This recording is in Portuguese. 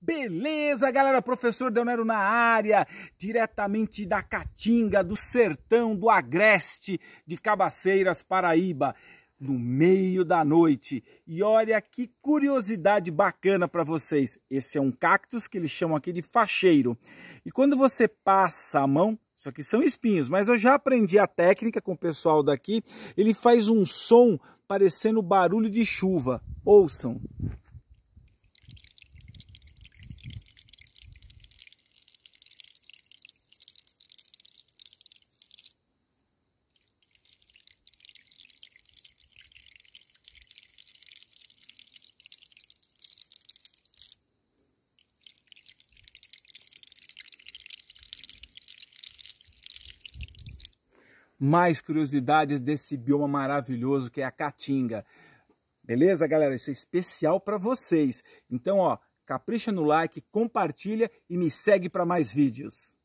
Beleza, galera? Professor Deonero na área, diretamente da Caatinga, do sertão do Agreste de Cabaceiras, Paraíba, no meio da noite. E olha que curiosidade bacana para vocês. Esse é um cactus que eles chamam aqui de facheiro. E quando você passa a mão, isso aqui são espinhos, mas eu já aprendi a técnica com o pessoal daqui. Ele faz um som parecendo barulho de chuva. Ouçam. mais curiosidades desse bioma maravilhoso que é a Caatinga. Beleza, galera? Isso é especial para vocês. Então, ó, capricha no like, compartilha e me segue para mais vídeos.